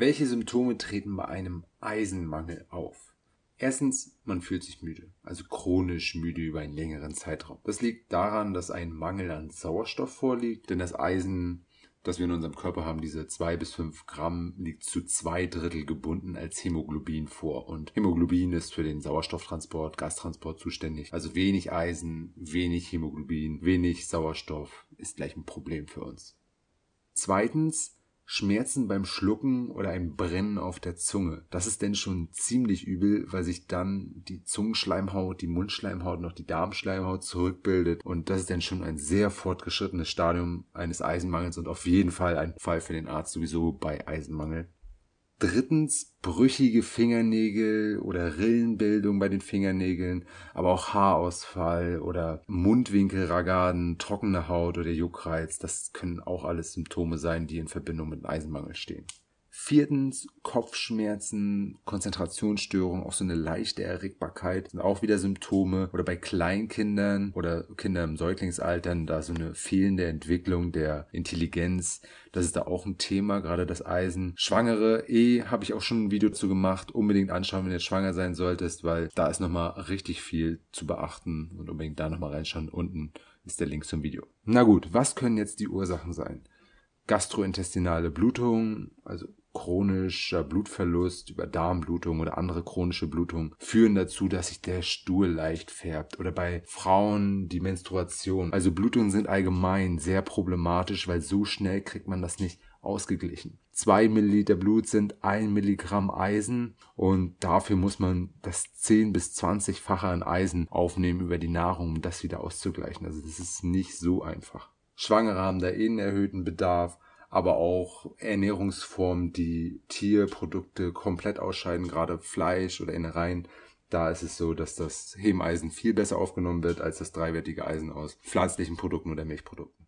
Welche Symptome treten bei einem Eisenmangel auf? Erstens, man fühlt sich müde, also chronisch müde über einen längeren Zeitraum. Das liegt daran, dass ein Mangel an Sauerstoff vorliegt, denn das Eisen, das wir in unserem Körper haben, diese zwei bis fünf Gramm, liegt zu zwei Drittel gebunden als Hämoglobin vor. Und Hämoglobin ist für den Sauerstofftransport, Gastransport zuständig. Also wenig Eisen, wenig Hämoglobin, wenig Sauerstoff ist gleich ein Problem für uns. Zweitens, Schmerzen beim Schlucken oder ein Brennen auf der Zunge. Das ist denn schon ziemlich übel, weil sich dann die Zungenschleimhaut, die Mundschleimhaut, noch die Darmschleimhaut zurückbildet. Und das ist denn schon ein sehr fortgeschrittenes Stadium eines Eisenmangels und auf jeden Fall ein Fall für den Arzt sowieso bei Eisenmangel. Drittens brüchige Fingernägel oder Rillenbildung bei den Fingernägeln, aber auch Haarausfall oder Mundwinkelragaden, trockene Haut oder Juckreiz, das können auch alles Symptome sein, die in Verbindung mit Eisenmangel stehen Viertens Kopfschmerzen, Konzentrationsstörungen, auch so eine leichte Erregbarkeit sind auch wieder Symptome. Oder bei Kleinkindern oder Kindern im Säuglingsalter, da so eine fehlende Entwicklung der Intelligenz. Das ist da auch ein Thema, gerade das Eisen. Schwangere, eh, habe ich auch schon ein Video zu gemacht. Unbedingt anschauen, wenn du jetzt schwanger sein solltest, weil da ist nochmal richtig viel zu beachten und unbedingt da nochmal reinschauen. Unten ist der Link zum Video. Na gut, was können jetzt die Ursachen sein? gastrointestinale Blutungen, also chronischer Blutverlust über Darmblutung oder andere chronische Blutung führen dazu, dass sich der Stuhl leicht färbt. Oder bei Frauen die Menstruation. Also Blutungen sind allgemein sehr problematisch, weil so schnell kriegt man das nicht ausgeglichen. Zwei Milliliter Blut sind ein Milligramm Eisen und dafür muss man das zehn bis zwanzigfache an Eisen aufnehmen über die Nahrung, um das wieder auszugleichen. Also das ist nicht so einfach. Schwangere haben da eh einen erhöhten Bedarf aber auch Ernährungsformen, die Tierprodukte komplett ausscheiden, gerade Fleisch oder Innereien. Da ist es so, dass das Hemeisen viel besser aufgenommen wird als das dreiwertige Eisen aus pflanzlichen Produkten oder Milchprodukten.